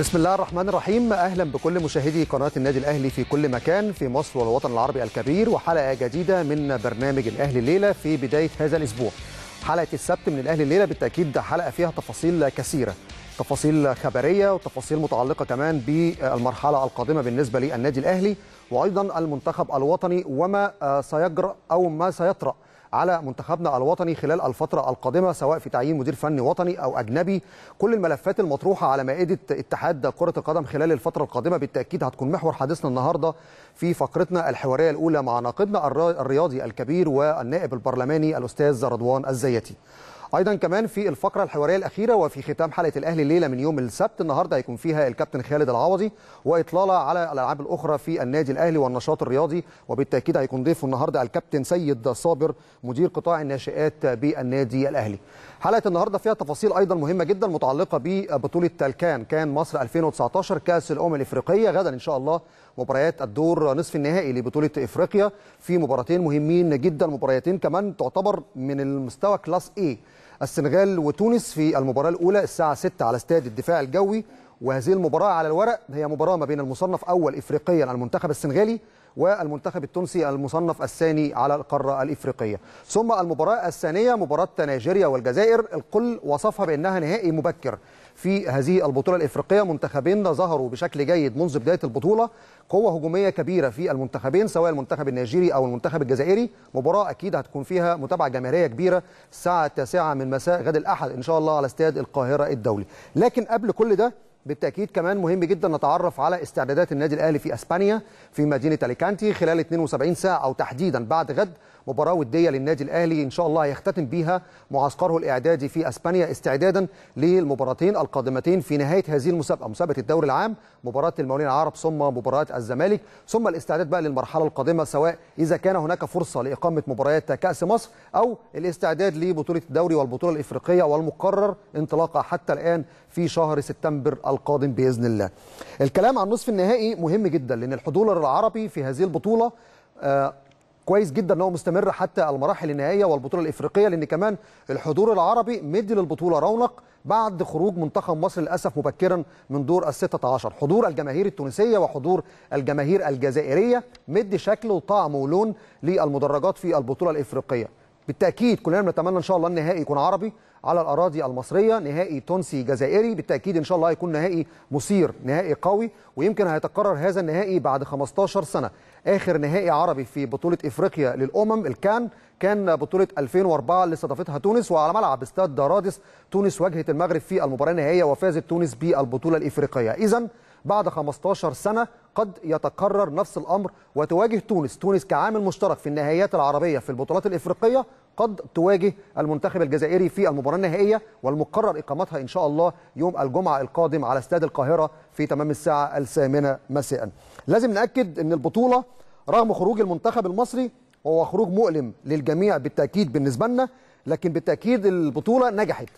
بسم الله الرحمن الرحيم اهلا بكل مشاهدي قناه النادي الاهلي في كل مكان في مصر والوطن العربي الكبير وحلقه جديده من برنامج الاهلي الليله في بدايه هذا الاسبوع حلقه السبت من الاهلي الليله بالتاكيد حلقه فيها تفاصيل كثيره تفاصيل خبريه وتفاصيل متعلقه كمان بالمرحله القادمه بالنسبه للنادي الاهلي وايضا المنتخب الوطني وما سيجرى او ما سيطرأ على منتخبنا الوطني خلال الفترة القادمة سواء في تعيين مدير فني وطني أو أجنبي كل الملفات المطروحة على مائدة اتحاد كرة القدم خلال الفترة القادمة بالتأكيد هتكون محور حديثنا النهاردة في فقرتنا الحوارية الأولى مع ناقدنا الرياضي الكبير والنائب البرلماني الأستاذ رضوان الزيتي ايضا كمان في الفقره الحواريه الاخيره وفي ختام حلقه الاهلي الليله من يوم السبت النهارده هيكون فيها الكابتن خالد العوضي واطلاله على الالعاب الاخرى في النادي الاهلي والنشاط الرياضي وبالتاكيد هيكون ضيفه النهارده الكابتن سيد صابر مدير قطاع الناشئات بالنادي الاهلي حلقه النهارده فيها تفاصيل ايضا مهمه جدا متعلقه ببطوله تلكان كان مصر 2019 كاس الامم الافريقيه غدا ان شاء الله مباريات الدور نصف النهائي لبطوله افريقيا في مباراتين مهمين جدا مباراتين كمان تعتبر من المستوى كلاس ايه السنغال وتونس في المباراة الأولى الساعة 6 على استاد الدفاع الجوي وهذه المباراة على الورق هي مباراة ما بين المصنف أول إفريقيا المنتخب السنغالي والمنتخب التونسي المصنف الثاني على القارة الإفريقية ثم المباراة الثانية مباراة نيجيريا والجزائر الكل وصفها بأنها نهائي مبكر في هذه البطولة الإفريقية منتخبين ظهروا بشكل جيد منذ بداية البطولة قوة هجومية كبيرة في المنتخبين سواء المنتخب النيجيري أو المنتخب الجزائري مباراة أكيد هتكون فيها متابعة جماهيرية كبيرة الساعة التاسعة من مساء غد الأحد إن شاء الله على استاد القاهرة الدولي لكن قبل كل ده بالتاكيد كمان مهم جدا نتعرف على استعدادات النادي الاهلي في اسبانيا في مدينه اليكانتي خلال 72 ساعه او تحديدا بعد غد مباراه وديه للنادي الاهلي ان شاء الله هيختتم بيها معسكره الاعدادي في اسبانيا استعدادا للمباراتين القادمتين في نهايه هذه المسابقه مسابقه الدوري العام مباراه المولين العرب ثم مباراه الزمالك ثم الاستعداد بقى للمرحله القادمه سواء اذا كان هناك فرصه لاقامه مباريات كاس مصر او الاستعداد لبطوله الدوري والبطوله الافريقيه والمقرر انطلاقها حتى الان في شهر سبتمبر القادم باذن الله. الكلام عن نصف النهائي مهم جدا لان الحضور العربي في هذه البطوله آه، كويس جدا ان هو مستمر حتى المراحل النهائيه والبطوله الافريقيه لان كمان الحضور العربي مدي للبطوله رونق بعد خروج منتخب مصر للاسف مبكرا من دور ال 16 حضور الجماهير التونسيه وحضور الجماهير الجزائريه مدي شكل وطعم ولون للمدرجات في البطوله الافريقيه بالتاكيد كلنا بنتمنى ان شاء الله النهائي يكون عربي على الاراضي المصريه نهائي تونسي جزائري بالتاكيد ان شاء الله هيكون نهائي مثير نهائي قوي ويمكن هيتكرر هذا النهائي بعد 15 سنه اخر نهائي عربي في بطوله افريقيا للامم الكان كان بطوله 2004 اللي استضافتها تونس وعلى ملعب استاد رادس تونس واجهت المغرب في المباراه النهائيه وفازت تونس بالبطوله الافريقيه اذا بعد 15 سنة قد يتكرر نفس الأمر وتواجه تونس تونس كعامل مشترك في النهائيات العربية في البطولات الإفريقية قد تواجه المنتخب الجزائري في المباراة النهائية والمقرر إقامتها إن شاء الله يوم الجمعة القادم على استاد القاهرة في تمام الساعة الثامنة مساء لازم نأكد أن البطولة رغم خروج المنتخب المصري وهو خروج مؤلم للجميع بالتأكيد بالنسبة لنا لكن بالتأكيد البطولة نجحت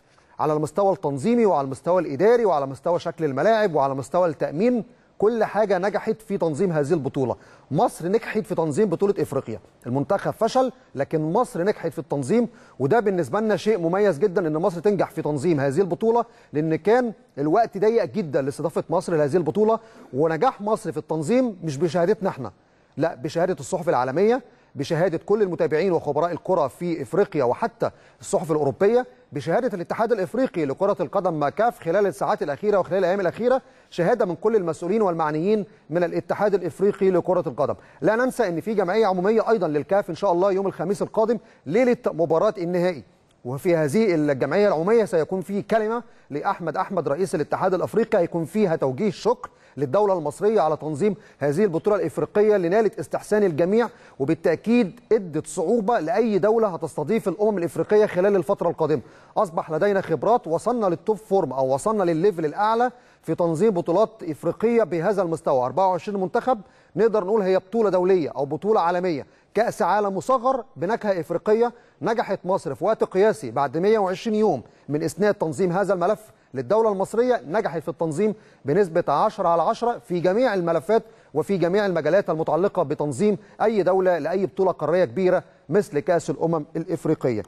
على المستوى التنظيمي وعلى المستوى الإداري وعلى مستوى شكل الملاعب وعلى مستوى التأمين كل حاجة نجحت في تنظيم هذه البطولة مصر نجحت في تنظيم بطولة إفريقيا المنتخب فشل لكن مصر نجحت في التنظيم وده بالنسبة لنا شيء مميز جدا أن مصر تنجح في تنظيم هذه البطولة لأن كان الوقت ضيق جدا لاستضافة مصر لهذه البطولة ونجاح مصر في التنظيم مش بشهادتنا احنا لا بشهادة الصحف العالمية بشهاده كل المتابعين وخبراء الكره في افريقيا وحتى الصحف الاوروبيه بشهاده الاتحاد الافريقي لكره القدم ماكاف خلال الساعات الاخيره وخلال الايام الاخيره شهاده من كل المسؤولين والمعنيين من الاتحاد الافريقي لكره القدم لا ننسى ان في جمعيه عموميه ايضا للكاف ان شاء الله يوم الخميس القادم ليله مباراه النهائي وفي هذه الجمعية العمومية سيكون في كلمة لأحمد أحمد رئيس الاتحاد الأفريقي هيكون فيها توجيه شكر للدولة المصرية على تنظيم هذه البطولة الإفريقية اللي نالت استحسان الجميع وبالتأكيد ادت صعوبة لأي دولة هتستضيف الأمم الإفريقية خلال الفترة القادمة أصبح لدينا خبرات وصلنا للتوب فورم أو وصلنا للليفل الأعلى في تنظيم بطولات إفريقية بهذا المستوى 24 منتخب نقدر نقول هي بطولة دولية أو بطولة عالمية كأس عالم مصغر بنكهة إفريقية نجحت مصر في وقت قياسي بعد 120 يوم من إسناد تنظيم هذا الملف للدولة المصرية نجحت في التنظيم بنسبة 10 على 10 في جميع الملفات وفي جميع المجالات المتعلقة بتنظيم أي دولة لأي بطولة قارية كبيرة مثل كأس الأمم الإفريقية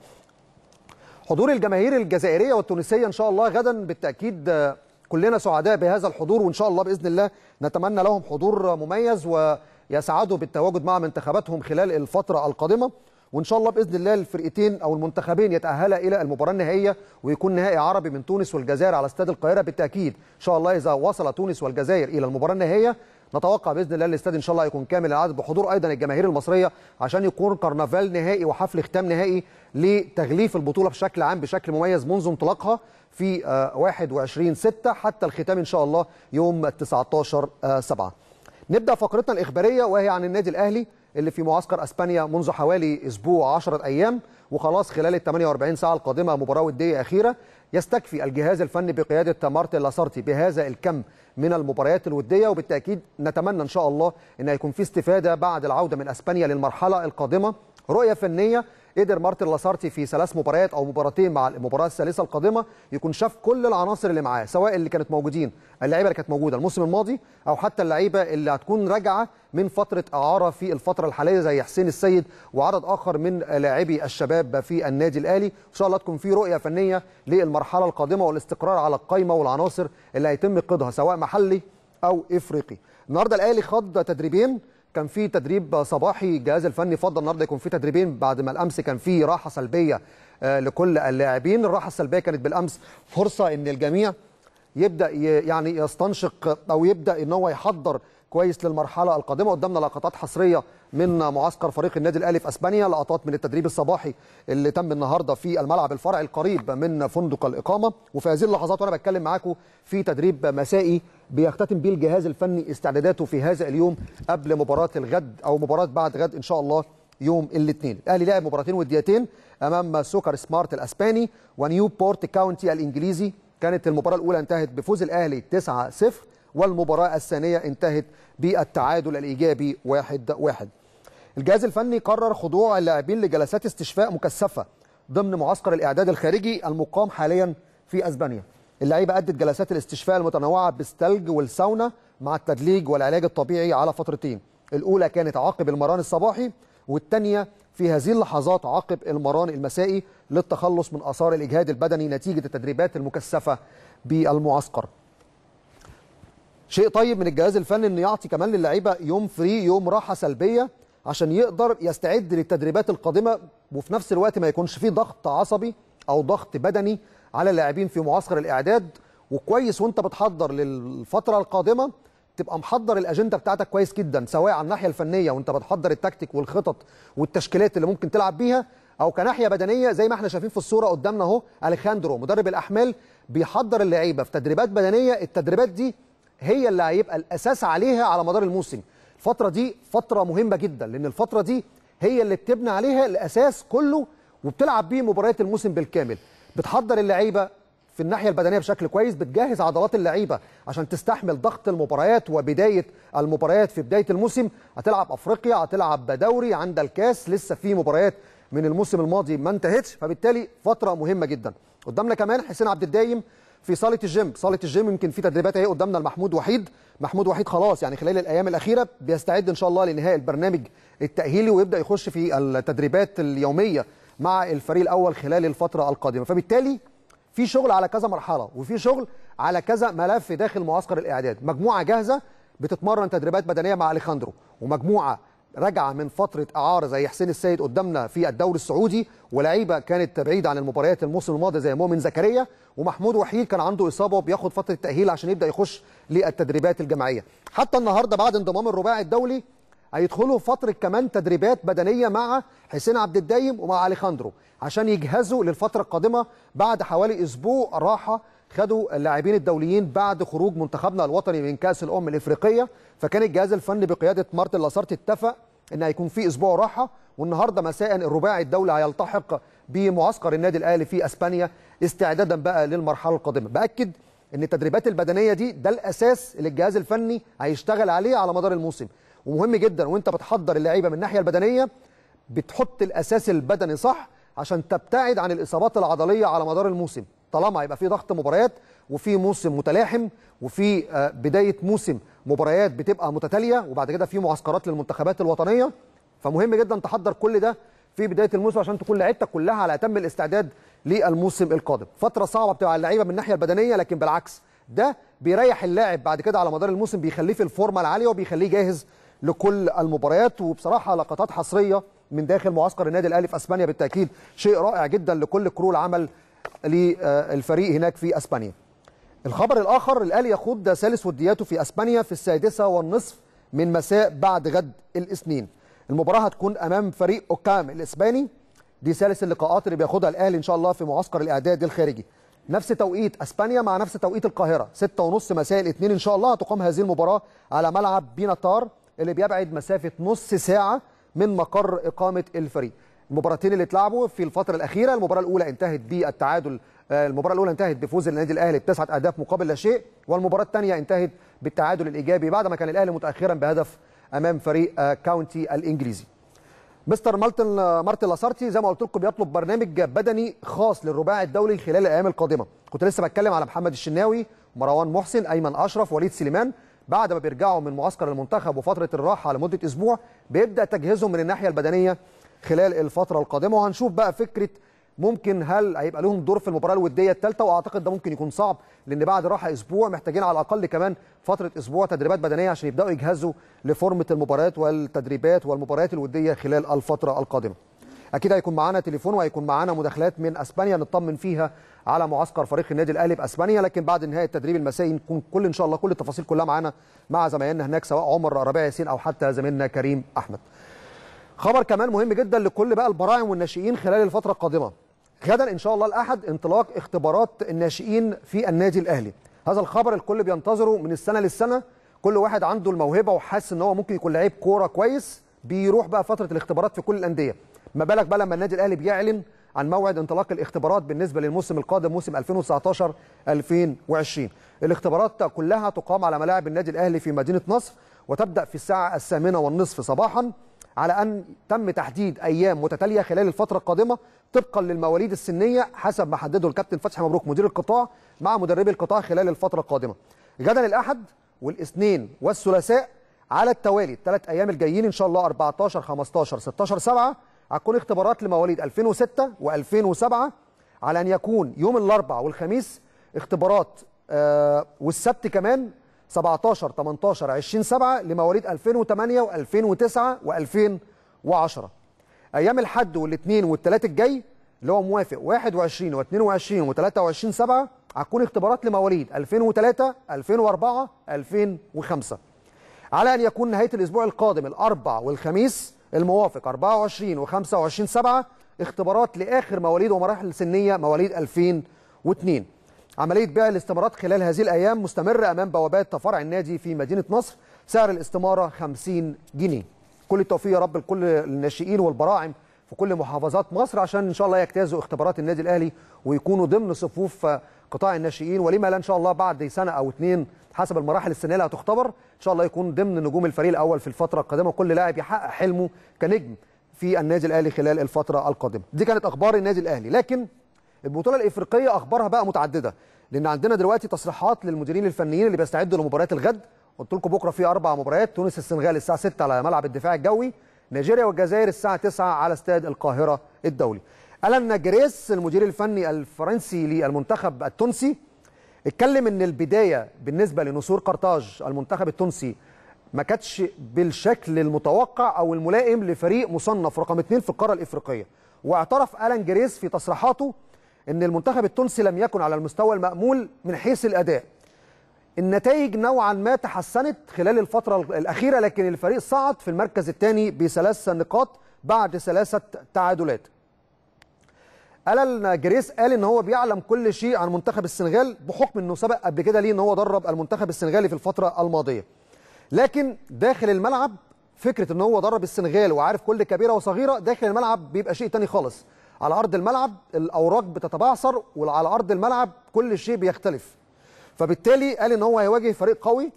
حضور الجماهير الجزائرية والتونسية إن شاء الله غدا بالتأكيد آه، كلنا سعداء بهذا الحضور وإن شاء الله بإذن الله نتمنى لهم حضور مميز و يسعدوا بالتواجد مع منتخباتهم خلال الفترة القادمة وان شاء الله باذن الله الفرقتين او المنتخبين يتاهلا الى المباراه النهائيه ويكون نهائي عربي من تونس والجزائر على استاد القاهره بالتاكيد ان شاء الله اذا وصل تونس والجزائر الى المباراه النهائيه نتوقع باذن الله الاستاد ان شاء الله هيكون كامل العدد بحضور ايضا الجماهير المصريه عشان يكون كرنفال نهائي وحفل ختام نهائي لتغليف البطوله بشكل عام بشكل مميز منذ انطلاقها في 21 آه، 6 حتى الختام ان شاء الله يوم 19 7 آه، نبدأ فقرتنا الإخبارية وهي عن النادي الأهلي اللي في معسكر أسبانيا منذ حوالي أسبوع 10 أيام وخلاص خلال ال 48 ساعة القادمة مباراة ودية أخيرة يستكفي الجهاز الفني بقيادة مارتن لاسارتي بهذا الكم من المباريات الودية وبالتأكيد نتمنى إن شاء الله أن يكون في استفادة بعد العودة من أسبانيا للمرحلة القادمة رؤية فنية قدر مارتن لاسارتي في ثلاث مباريات او مباراتين مع المباراه الثالثه القادمه يكون شاف كل العناصر اللي معاه سواء اللي كانت موجودين اللعيبه اللي كانت موجوده الموسم الماضي او حتى اللعيبه اللي هتكون راجعه من فتره اعاره في الفتره الحاليه زي حسين السيد وعدد اخر من لاعبي الشباب في النادي الاهلي ان شاء الله تكون في رؤيه فنيه للمرحله القادمه والاستقرار على القايمه والعناصر اللي هيتم قيدها سواء محلي او افريقي النهارده الاهلي خاض تدريبين كان في تدريب صباحي الجهاز الفني فضل النهارده يكون في تدريبين بعد ما الامس كان في راحه سلبيه آه، لكل اللاعبين الراحه السلبيه كانت بالامس فرصه ان الجميع يبدا يعني يستنشق او يبدا ان هو يحضر كويس للمرحله القادمه قدامنا لقطات حصريه من معسكر فريق النادي الاهلي في اسبانيا لقطات من التدريب الصباحي اللي تم النهارده في الملعب الفرعي القريب من فندق الاقامه وفي هذه اللحظات وانا بتكلم معاكم في تدريب مسائي بيختتم به الجهاز الفني استعداداته في هذا اليوم قبل مباراه الغد او مباراه بعد غد ان شاء الله يوم الاثنين الاهلي لعب مباراتين وديتين امام سوكر سمارت الاسباني ونيو بورت كاونتي الانجليزي كانت المباراه الاولى انتهت بفوز الاهلي 9 0 والمباراة الثانية انتهت بالتعادل الإيجابي واحد واحد الجهاز الفني قرر خضوع اللاعبين لجلسات استشفاء مكثفة ضمن معسكر الإعداد الخارجي المقام حاليا في أسبانيا اللعيبة أدت جلسات الاستشفاء المتنوعة بالثلج والساونا مع التدليج والعلاج الطبيعي على فترتين الأولى كانت عقب المران الصباحي والثانية في هذه اللحظات عقب المران المسائي للتخلص من آثار الإجهاد البدني نتيجة التدريبات المكثفة بالمعسكر شيء طيب من الجهاز الفني انه يعطي كمان للعيبه يوم فري يوم راحه سلبيه عشان يقدر يستعد للتدريبات القادمه وفي نفس الوقت ما يكونش فيه ضغط عصبي او ضغط بدني على اللاعبين في معسكر الاعداد وكويس وانت بتحضر للفتره القادمه تبقى محضر الاجنده بتاعتك كويس جدا سواء على الناحيه الفنيه وانت بتحضر التكتيك والخطط والتشكيلات اللي ممكن تلعب بيها او كناحيه بدنيه زي ما احنا شايفين في الصوره قدامنا اهو اليخاندرو مدرب الاحمال بيحضر اللعيبه في تدريبات بدنيه التدريبات دي هي اللي هيبقى الاساس عليها على مدار الموسم الفتره دي فتره مهمه جدا لان الفتره دي هي اللي بتبني عليها الاساس كله وبتلعب بيه مباريات الموسم بالكامل بتحضر اللعيبه في الناحيه البدنيه بشكل كويس بتجهز عضلات اللعيبه عشان تستحمل ضغط المباريات وبدايه المباريات في بدايه الموسم هتلعب افريقيا هتلعب دوري عند الكاس لسه في مباريات من الموسم الماضي ما انتهتش فبالتالي فتره مهمه جدا قدامنا كمان حسين عبد الدايم في صاله الجيم صاله الجيم يمكن في تدريبات اهي قدامنا لمحمود وحيد محمود وحيد خلاص يعني خلال الايام الاخيره بيستعد ان شاء الله لنهايه البرنامج التاهيلي ويبدا يخش في التدريبات اليوميه مع الفريق الاول خلال الفتره القادمه فبالتالي في شغل على كذا مرحله وفي شغل على كذا ملف داخل معسكر الاعداد مجموعه جاهزه بتتمرن تدريبات بدنيه مع اليخاندرو ومجموعه رجع من فتره اعاره زي حسين السيد قدامنا في الدوري السعودي ولاعيبه كانت بعيده عن المباريات الموسم الماضي زي مؤمن زكريا ومحمود وحيد كان عنده اصابه وبياخد فتره تاهيل عشان يبدا يخش للتدريبات الجماعيه حتى النهارده بعد انضمام الرباعي الدولي هيدخلوا فتره كمان تدريبات بدنيه مع حسين عبد الدايم ومع اليخاندرو عشان يجهزوا للفتره القادمه بعد حوالي اسبوع راحه خدوا اللاعبين الدوليين بعد خروج منتخبنا الوطني من كاس الامم الافريقيه فكان الجهاز الفني بقياده مارتن لاسارت اتفق ان هيكون في اسبوع راحه والنهارده مساء الرباعي الدولي هيلتحق بمعسكر النادي الاهلي في اسبانيا استعدادا بقى للمرحله القادمه باكد ان التدريبات البدنيه دي ده الاساس اللي الجهاز الفني هيشتغل عليه على مدار الموسم ومهم جدا وانت بتحضر اللعيبه من الناحيه البدنيه بتحط الاساس البدني صح عشان تبتعد عن الاصابات العضليه على مدار الموسم طالما هيبقى في ضغط مباريات وفي موسم متلاحم وفي آه، بدايه موسم مباريات بتبقى متتاليه وبعد كده في معسكرات للمنتخبات الوطنيه فمهم جدا تحضر كل ده في بدايه الموسم عشان تكون لعيبتك كلها على اتم الاستعداد للموسم القادم فتره صعبه بتبقى على اللعيبه من الناحيه البدنيه لكن بالعكس ده بيريح اللاعب بعد كده على مدار الموسم بيخليه في الفورمه العاليه وبيخليه جاهز لكل المباريات وبصراحه لقطات حصريه من داخل معسكر النادي الاهلي في اسبانيا بالتاكيد شيء رائع جدا لكل كرو العمل للفريق هناك في اسبانيا الخبر الاخر الاهلي يخوض ثالث ودياته في اسبانيا في السادسه والنصف من مساء بعد غد الاثنين المباراه هتكون امام فريق اوكام الاسباني دي ثالث اللقاءات اللي بياخدها الاهلي ان شاء الله في معسكر الاعداد الخارجي نفس توقيت اسبانيا مع نفس توقيت القاهره 6:30 مساء الاثنين ان شاء الله هتقام هذه المباراه على ملعب بيناتار اللي بيبعد مسافه نص ساعه من مقر اقامه الفريق المباراتين اللي اتلعبوا في الفتره الاخيره المباراه الاولى انتهت بالتعادل آه، المباراه الاولى انتهت بفوز النادي الاهلي بتسعه اهداف مقابل لا شيء والمباراه الثانيه انتهت بالتعادل الايجابي بعد ما كان الاهلي متاخرا بهدف امام فريق آه، كاونتي الانجليزي مستر مارتن آه، مارتن لاسارتي زي ما قلت لكم بيطلب برنامج بدني خاص للرباعي الدولي خلال الايام القادمه كنت لسه بتكلم على محمد الشناوي مروان محسن ايمن اشرف وليد سليمان بعد ما بيرجعوا من معسكر المنتخب وفتره الراحه لمده اسبوع بيبدا تجهيزهم من الناحيه البدنيه خلال الفتره القادمه وهنشوف بقى فكره ممكن هل هيبقى لهم دور في المباراه الوديه الثالثه واعتقد ده ممكن يكون صعب لان بعد راحه اسبوع محتاجين على الاقل كمان فتره اسبوع تدريبات بدنيه عشان يبداوا يجهزوا لفورمه المباريات والتدريبات والمباريات الوديه خلال الفتره القادمه. اكيد هيكون معانا تليفون وهيكون معانا مداخلات من اسبانيا نطمن فيها على معسكر فريق النادي الاهلي باسبانيا لكن بعد نهاية التدريب المسائي نكون كل ان شاء الله كل التفاصيل كلها معانا مع زمايلنا هناك سواء عمر ربيع ياسين او حتى زميلنا كريم احمد. خبر كمان مهم جدا لكل بقى البراعم والناشئين خلال الفترة القادمة غدا إن شاء الله الأحد انطلاق اختبارات الناشئين في النادي الأهلي هذا الخبر الكل بينتظره من السنة للسنة كل واحد عنده الموهبة وحاسس إن هو ممكن يكون لعيب كورة كويس بيروح بقى فترة الاختبارات في كل الأندية ما بالك بقى لما النادي الأهلي بيعلن عن موعد انطلاق الاختبارات بالنسبة للموسم القادم موسم 2019-2020 الاختبارات كلها تقام على ملاعب النادي الأهلي في مدينة نصر وتبدأ في الساعة الثامنة والنصف صباحاً على أن تم تحديد أيام متتالية خلال الفترة القادمة طبقا للمواليد السنية حسب ما حدده الكابتن فتحي مبروك مدير القطاع مع مدربي القطاع خلال الفترة القادمة غدا الأحد والاثنين والثلاثاء على التوالي الثلاث أيام الجايين إن شاء الله 14 15 16 7 هتكون اختبارات لمواليد 2006 و2007 على أن يكون يوم الاربعاء والخميس اختبارات آه والسبت كمان 17 18 20 7 لمواليد 2008 و2009 و2010 ايام الحد والاثنين والثلاث الجاي اللي هو موافق 21 و22 و23 7 هتكون اختبارات لمواليد 2003 2004 2005 على ان يكون نهايه الاسبوع القادم الاربع والخميس الموافق 24 و25 7 اختبارات لاخر مواليد ومراحل سنيه مواليد 2002 عملية بيع الاستمارات خلال هذه الأيام مستمرة أمام بوابات فرع النادي في مدينة نصر سعر الاستمارة 50 جنيه كل التوفيق يا رب لكل الناشئين والبراعم في كل محافظات مصر عشان إن شاء الله يجتازوا اختبارات النادي الأهلي ويكونوا ضمن صفوف قطاع الناشئين ولما لا إن شاء الله بعد سنة أو اتنين حسب المراحل السنية اللي هتختبر إن شاء الله يكون ضمن نجوم الفريق الأول في الفترة القادمة وكل لاعب يحقق حلمه كنجم في النادي الأهلي خلال الفترة القادمة دي كانت أخبار النادي الأهلي لكن البطوله الافريقيه اخبارها بقى متعدده لان عندنا دلوقتي تصريحات للمديرين الفنيين اللي بيستعدوا لمباريات الغد قلت لكم بكره في اربع مباريات تونس السنغال الساعه 6 على ملعب الدفاع الجوي نيجيريا والجزائر الساعه 9 على استاد القاهره الدولي الان جريس المدير الفني الفرنسي للمنتخب التونسي اتكلم ان البدايه بالنسبه لنسور قرطاج المنتخب التونسي ما كانتش بالشكل المتوقع او الملائم لفريق مصنف رقم اثنين في القاره الافريقيه واعترف الان جريس في تصريحاته ان المنتخب التونسي لم يكن على المستوى المأمول من حيث الأداء النتائج نوعا ما تحسنت خلال الفترة الأخيرة لكن الفريق صعد في المركز الثاني بثلاث نقاط بعد ثلاثة تعادلات ألن جريس قال ان هو بيعلم كل شيء عن منتخب السنغال بحكم انه سبق قبل كده ليه ان هو درب المنتخب السنغالي في الفترة الماضية لكن داخل الملعب فكرة ان هو درب السنغال وعارف كل كبيرة وصغيرة داخل الملعب بيبقى شيء تاني خالص على ارض الملعب الاوراق بتتبعثر وعلى ارض الملعب كل شيء بيختلف فبالتالي قال ان هو هيواجه فريق قوي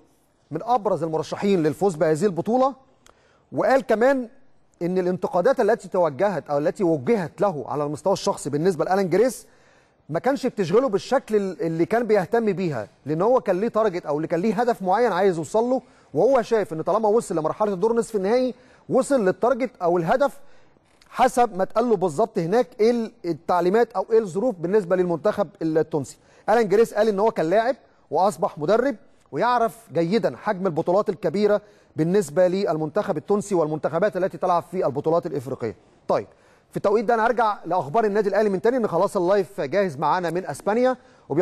من ابرز المرشحين للفوز بهذه البطوله وقال كمان ان الانتقادات التي توجهت او التي وجهت له على المستوى الشخصي بالنسبه لالان جريس ما كانش بتشغله بالشكل اللي كان بيهتم بيها لان هو كان ليه تارجت او اللي كان ليه هدف معين عايز يوصل له وهو شايف ان طالما وصل لمرحله الدور نصف النهائي وصل للتارجت او الهدف حسب ما اتقال له بالظبط هناك ايه التعليمات او ايه الظروف بالنسبه للمنتخب التونسي الان جريس قال ان هو كان لاعب واصبح مدرب ويعرف جيدا حجم البطولات الكبيره بالنسبه للمنتخب التونسي والمنتخبات التي تلعب في البطولات الافريقيه طيب في التوقيت ده انا هرجع لاخبار النادي الاهلي من تاني ان خلاص اللايف جاهز معانا من اسبانيا